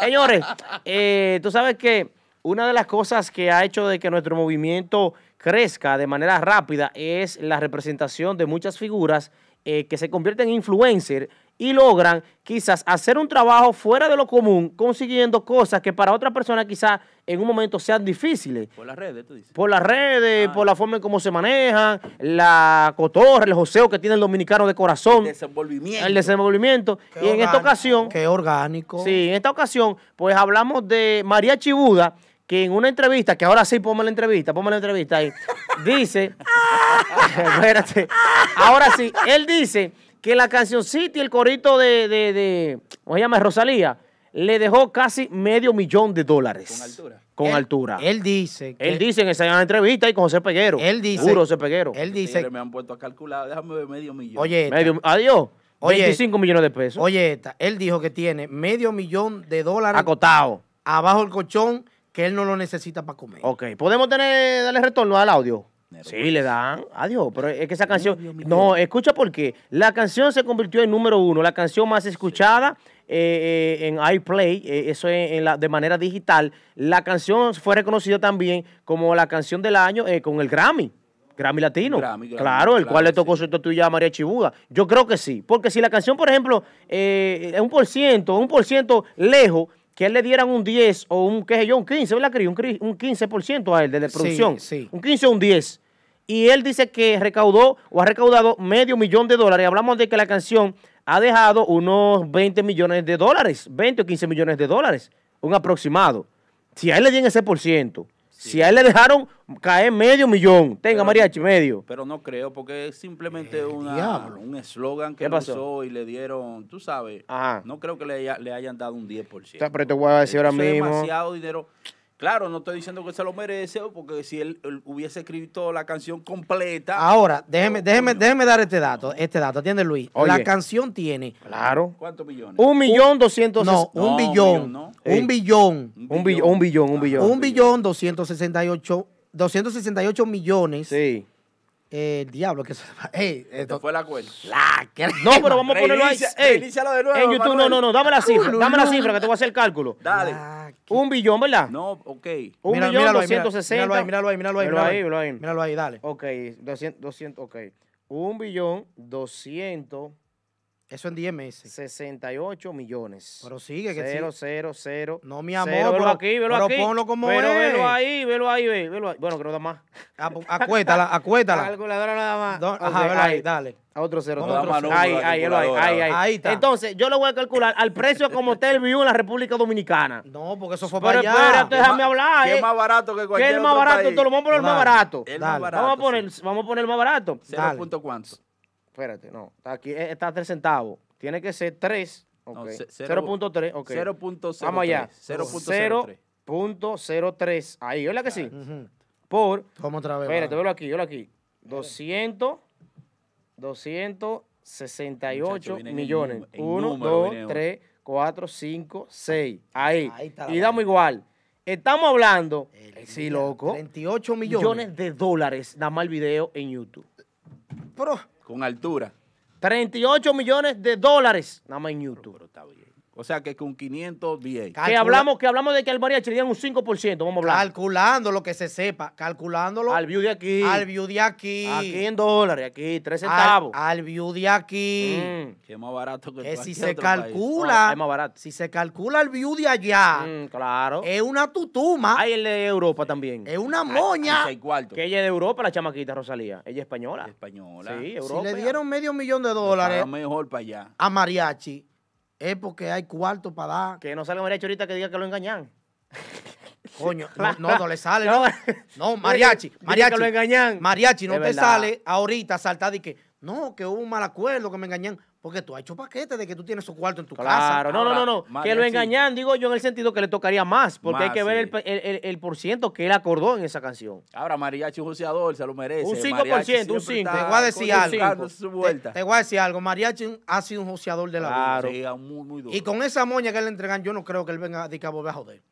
Señores, eh, tú sabes que una de las cosas que ha hecho de que nuestro movimiento crezca de manera rápida es la representación de muchas figuras eh, que se convierten en influencers y logran quizás hacer un trabajo fuera de lo común, consiguiendo cosas que para otra persona quizás en un momento sean difíciles. Por las redes, tú dices. Por las redes, ah. por la forma en cómo se manejan, la cotorra, el joseo que tiene el dominicano de corazón. El desenvolvimiento. El desenvolvimiento. y en esta ocasión... Qué orgánico. Sí, en esta ocasión, pues hablamos de María Chibuda, que en una entrevista, que ahora sí ponme la entrevista, ponme la entrevista ahí, dice... espérate. Ahora sí, él dice que la canción City el corito de, de, de ¿cómo se llama? Rosalía, le dejó casi medio millón de dólares. Con altura. Con él, altura. Él dice. él dice en esa entrevista y con José Peguero. Él dice. Juro José Peguero. Él este dice. Me han puesto a calcular, déjame ver medio millón. Oye. Medio, adiós. 25 millones de pesos. Oye, él dijo que tiene medio millón de dólares. Acotado. Abajo el colchón que él no lo necesita para comer. Ok, ¿podemos tener, darle retorno al audio? Sí, pues. le dan. Adiós. Pero es que esa canción. No, escucha porque la canción se convirtió en número uno, la canción más escuchada eh, eh, en iPlay, eh, eso en, la, de manera digital. La canción fue reconocida también como la canción del año con el Grammy. Grammy Latino. claro, el cual le tocó su tuya a María Chibuda. Yo creo que sí. Porque si la canción, por ejemplo, es un por ciento, un por ciento lejos que él le dieran un 10 o un, qué sé yo, un 15, ¿verdad, Un, 15% a él de la producción. Un 15 o un 10. Y él dice que recaudó o ha recaudado medio millón de dólares. Hablamos de que la canción ha dejado unos 20 millones de dólares, 20 o 15 millones de dólares, un aproximado. Si a él le dieron ese por ciento, si a él le dejaron caer medio millón, tenga mariachi medio. Pero no creo, porque es simplemente eh, un eslogan que pasó? y le dieron, tú sabes, no creo que le, hayan dado un 10%. O pero te voy a decir ahora mismo. demasiado Claro, no estoy diciendo que se lo merece, porque si él, hubiese escrito la canción completa. Ahora, déjeme, déjeme, déjeme dar este dato, este dato, ¿entiendes, Luis. la canción tiene. Claro. ¿Cuántos millones? Un millón doscientos. No, un billón. un billón. Un billón, un billón, un billón. Un billón doscientos sesenta y ocho, millones. Sí. Eh, el diablo, que se... esto fue la cuenta. No, pero vamos a ponerlo ahí. eh, de nuevo. En YouTube, no, no, no. Dame la cifra, dame la cifra que te voy a hacer el cálculo. Dale. Un billón, ¿verdad? No, ok. Un Mira, billón, míralo 260. Míralo ahí, míralo ahí, míralo ahí. Míralo ahí, míralo ahí. Míralo ahí, dale. Ok, 200, 200, ok. Un billón, 200. Eso en 10 meses. 68 millones. Pero sigue que cero, sí. cero, cero. No, mi amor. velo aquí, velo ponlo como pero es. velo ahí, velo ahí, velo ahí. Bueno, creo da más. A, ah, pues, acuéstala. La calculadora nada más. ajá, velo ahí, dale. A otro cero. Otro cero. ahí, ahí, ahí, ahí, está. Entonces, yo lo voy a calcular al precio como está el view en la República Dominicana. No, porque eso fue pero para allá. Pero déjame hablar. ¿Qué es eh. más barato que cualquier ¿Qué es más barato? Entonces, lo vamos a poner el más barato. El Vamos a poner, el más barato. ¿Cero cuánto? espérate, no. Está aquí, eh, está a 3 centavos. Tiene que ser 3. 0.3, ok. 0.03. Vamos allá. 0.03. 0.03. Ahí, ¿verdad que sí? Por. ¿Cómo otra vez? Espérate, velo aquí, velo aquí. 200, 268 millones. 1, 2, 3, 4, 5, 6. Ahí. Ahí y damos igual. Estamos hablando, eh, sí, loco, 28 millones. millones de dólares, nada más el video en YouTube. Pero, con altura. 38 millones de dólares nada más en YouTube. Pero, está bien. O sea que con 510. Que hablamos, que hablamos de que al mariachi le dieron un 5%, vamos a hablar. Calculando lo que se sepa, calculándolo. Al view aquí. Al view de aquí. Aquí en dólares, aquí, tres centavos. Al, al aquí. Mm. Que es más barato que, que si se calcula. Ah, es más barato. Si se calcula el view allá. Mm, claro. Es una tutuma. Hay el de Europa también. Es una moña. Ah, cuartos. que ella es de Europa, la chamaquita Rosalía. Ella es española. española. Sí, Europa. Si le dieron medio millón de dólares. mejor para allá. A mariachi es porque hay cuarto para dar. Que no salga mariachi ahorita que diga que lo engañan. Coño, no, no, le sale. No, no mariachi, mariachi. Que lo engañan. Mariachi, no te sale ahorita saltar y que, no, que hubo un mal acuerdo, que me engañan. Porque tú has hecho paquetes de que tú tienes su cuarto en tu casa. Claro, no, no, no, no. Que lo engañan, digo yo, en el sentido que le tocaría más, porque hay que ver el, el, el, por ciento que él acordó en esa canción. Ahora, Mariachi Joseador se lo merece. Un 5%, un 5%. Te voy a decir algo. Te, te, voy a decir algo. Mariachi ha sido un joseador de la vida. Sí, muy, muy duro. Y con esa moña que le entregan, yo no creo que él venga a, cabo a joder.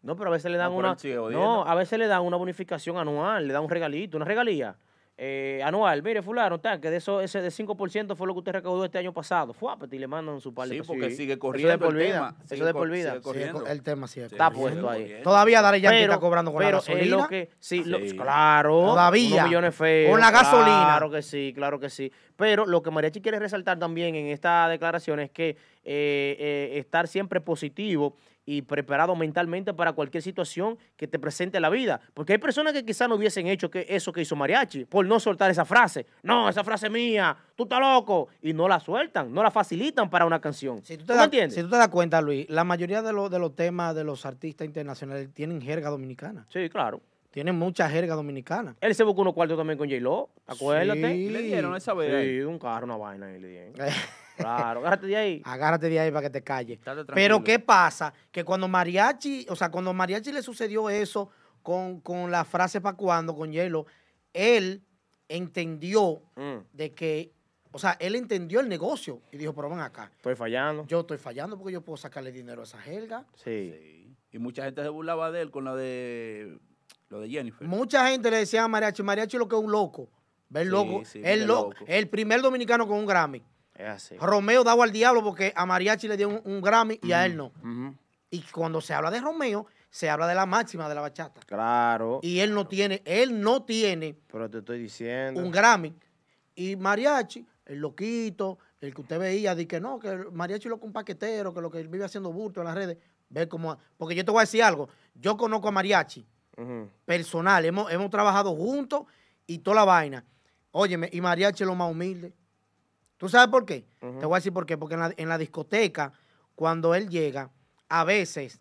No, pero a veces le dan una. no, a veces le dan una bonificación anual, le dan un regalito, una regalía eh, anual. Mire, fulano, tan, que de eso, ese de 5% fue lo que usted recaudó este año pasado. Fuápete pues, y le mandan su palito. Sí, porque sigue corriendo eso de el tema. Eso el tema sí Está puesto ahí. Todavía Dari ya está cobrando con la pero gasolina. lo que- sí, claro. Todavía. Con la gasolina. Claro que sí, claro que sí. Pero lo que Mariachi quiere resaltar también en esta declaración es que eh, eh, estar siempre positivo y preparado mentalmente para cualquier situación que te presente la vida. Porque hay personas que quizás no hubiesen hecho que eso que hizo Mariachi por no soltar esa frase. No, esa frase es mía, tú estás loco. Y no la sueltan, no la facilitan para una canción. Si tú te, entiendes? Si tú te das cuenta, Luis, la mayoría de, de los temas de los artistas internacionales tienen jerga dominicana. Sí, claro. Tienen mucha jerga dominicana. Él se buscó unos cuartos también con J-Lo, acuérdate. Sí. le dieron esa vez. Sí, un carro, una vaina. Y le dieron. Claro, agárrate de ahí. Agárrate de ahí para que te calle. Pero ¿qué pasa? Que cuando Mariachi, o sea, cuando Mariachi le sucedió eso con, con la frase para cuando, con Hielo, él entendió mm. de que, o sea, él entendió el negocio y dijo, pero ven acá. Estoy fallando. Yo estoy fallando porque yo puedo sacarle dinero a esa jerga. Sí. Y mucha gente se burlaba de él con la de, lo de Jennifer. Mucha gente le decía a Mariachi, Mariachi lo que es un loco. Ver loco. el, loco. el primer dominicano con un Grammy. Es así. Romeo daba al diablo porque a Mariachi le dio un, Grammy y a él no. Y cuando se habla de Romeo, se habla de la máxima de la bachata. Claro. Y él no tiene, él no tiene Pero te estoy diciendo. un Grammy. Y Mariachi, el loquito, el que usted veía, dice que no, que Mariachi lo un paquetero, que lo que él vive haciendo burto en las redes, ve como. Porque yo te voy a decir algo. Yo conozco a Mariachi personal. Hemos, hemos trabajado juntos y toda la vaina. Óyeme, y Mariachi es lo más humilde. ¿Tú sabes por qué? Te voy a decir por qué. Porque en la, discoteca, cuando él llega, a veces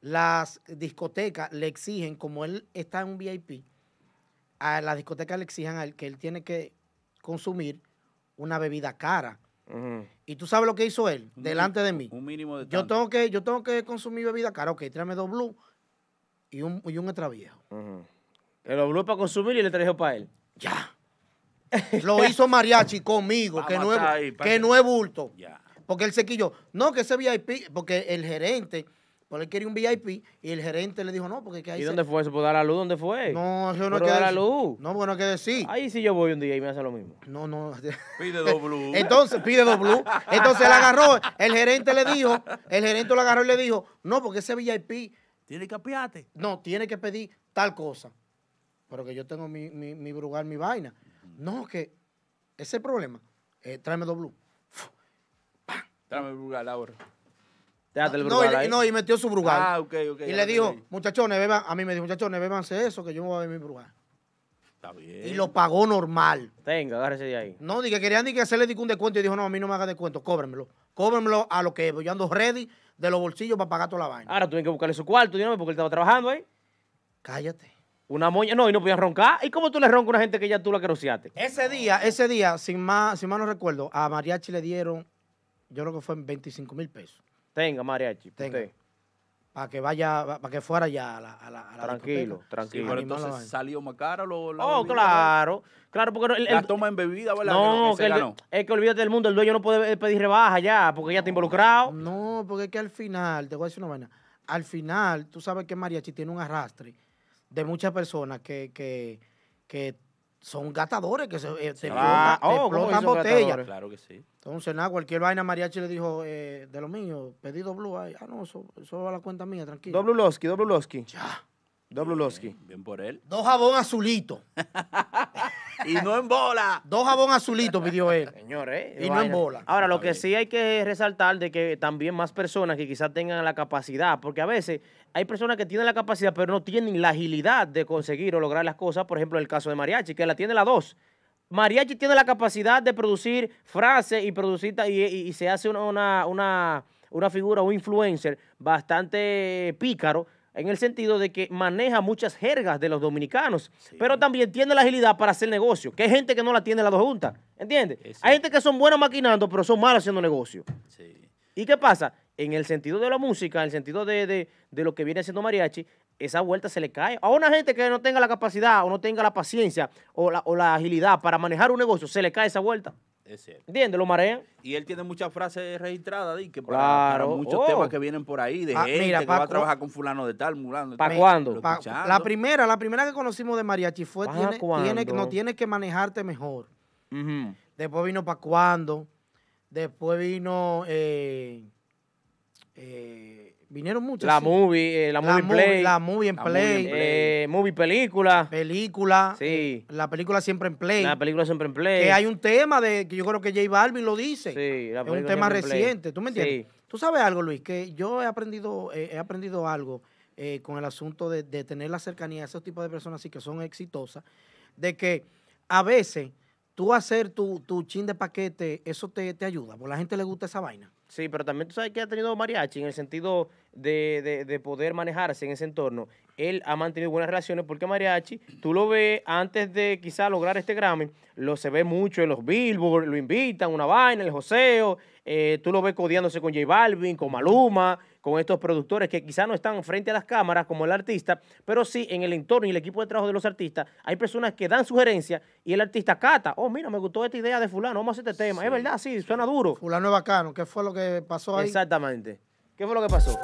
las discotecas le exigen, como él está en un VIP, a las discotecas le exigen a él que él tiene que consumir una bebida cara. Y tú sabes lo que hizo él delante de mí. Un mínimo de yo tengo que Yo tengo que consumir bebida cara. Ok, tráeme dos blue y un, y un extra viejo. El para consumir y le extra para él. Ya. Lo hizo Mariachi conmigo, que no, es, que, no es bulto. porque Porque se sequillo, no, que ese VIP, porque el gerente, porque él quería un VIP y el gerente le dijo, no, porque que ahí. ¿Y dónde fue? ¿Se puede dar la luz? ¿Dónde fue? No, eso no dar la luz. No, bueno, hay que decir. Ahí sí yo voy un día y me hace lo mismo. No, no. Pide dos blues Entonces, pide dos blues Entonces el agarró, el gerente le dijo, el gerente lo agarró y le dijo, no, porque ese VIP. Tiene que apiarte. No, tiene que pedir tal cosa. Pero que yo tengo mi, mi, mi brugal, mi vaina. No, que ese es el problema. Eh, tráeme dos blues. Tráeme el brugal ahora. Déjate el no, Y, no, y metió su brugal. Ah, ok, ok. Y le dijo, muchachones, A mí me dijo, muchachones, bebanse eso, que yo me voy a ver mi brugal. Está bien. Y lo pagó normal. Tenga, agárrese de ahí. No, ni que querían ni que hacerle un descuento. Y dijo, no, a mí no me haga descuento, cóbremelo. Cóbremelo a lo que yo ando ready de los bolsillos para pagar toda la vaina. Ahora tuve que buscarle su cuarto, dígame, porque él estaba trabajando ahí. Cállate. Una moña, no, y no podían roncar. ¿Y cómo tú le roncas a una gente que ya tú la querosiaste? Ese día, ese día, sin más, sin más no recuerdo, a Mariachi le dieron, yo creo que fue en 25 mil pesos. Tenga, Mariachi. Pues Tenga. Para que vaya, para que fuera ya a la, Tranquilo, tranquilo. pero entonces salió más caro lo, Oh, claro. Claro, porque la toma en bebida, ¿verdad? No, es que olvídate del mundo, el dueño no puede eh, pedir rebaja ya, porque ya está involucrado. No, porque es que al final, te voy a decir una vaina. Al final, tú sabes que Mariachi tiene un arrastre de muchas personas que, que, que son gastadores, que se, eh, te ah, botellas. Claro que sí. Entonces, nada, cualquier vaina, Mariachi le dijo, eh, de lo mío, pedido Blue. ah, no, eso, eso, va a la cuenta mía, tranquilo. Dobluloski, Dobluloski. Ya. Dobluloski. Bien, bien por él. Dos jabón azulito. y no en bola. Dos jabón azulitos pidió él. Señores. Eh, y no en bola. Ahora, lo que sí hay que resaltar de que también más personas que quizás tengan la capacidad, porque a veces hay personas que tienen la capacidad, pero no tienen la agilidad de conseguir o lograr las cosas. Por ejemplo, el caso de Mariachi, que la tiene la dos. Mariachi tiene la capacidad de producir frases y producir y, se hace una figura, un influencer bastante pícaro en el sentido de que maneja muchas jergas de los dominicanos, pero también tiene la agilidad para hacer negocio, que hay gente que no la tiene las dos juntas, ¿entiendes? Hay gente que son buenas maquinando, pero son malos haciendo negocio. ¿Y qué pasa? En el sentido de la música, en el sentido de, lo que viene haciendo Mariachi, esa vuelta se le cae. A una gente que no tenga la capacidad o no tenga la paciencia o la agilidad para manejar un negocio, se le cae esa vuelta. Es ¿Entiendes? Lo marea. Y él tiene muchas frases registradas y que para, claro. muchos temas oh. que vienen por ahí de ah, gente que va a trabajar con fulano de tal, mulano ¿Para cuándo? la primera, la primera que conocimos de Mariachi fue tiene, no tienes que manejarte mejor. Después vino para cuándo. Después vino eh, eh Vinieron muchas. La movie, eh, la, movie play. La movie en play. Eh, movie, película. Película. Sí. Eh, la película siempre en play. La película siempre en play. Que hay un tema de que yo creo que J Balvin lo dice. Sí, la película Es un tema reciente, ¿tú me entiendes? Tú sabes algo, Luis, que yo he aprendido, he aprendido algo con el asunto de, de tener la cercanía a esos tipos de personas así que son exitosas, de que a veces tú hacer tu, tu chin de paquete, eso te, ayuda, porque a la gente le gusta esa vaina. Sí, pero también tú sabes que ha tenido mariachi en el sentido de, poder manejarse en ese entorno. Él ha mantenido buenas relaciones porque mariachi, tú lo ves antes de quizá lograr este Grammy, lo se ve mucho en los Billboard lo invitan, una vaina, el joseo, eh, tú lo ves codiándose con J Balvin, con Maluma con estos productores que quizás no están frente a las cámaras como el artista, pero sí en el entorno y el equipo de trabajo de los artistas, hay personas que dan sugerencias y el artista cata, oh, mira, me gustó esta idea de fulano, vamos a hacer este tema. Es verdad, sí, suena duro. Fulano es bacano, ¿qué fue lo que pasó ahí? Exactamente. ¿Qué fue lo que pasó?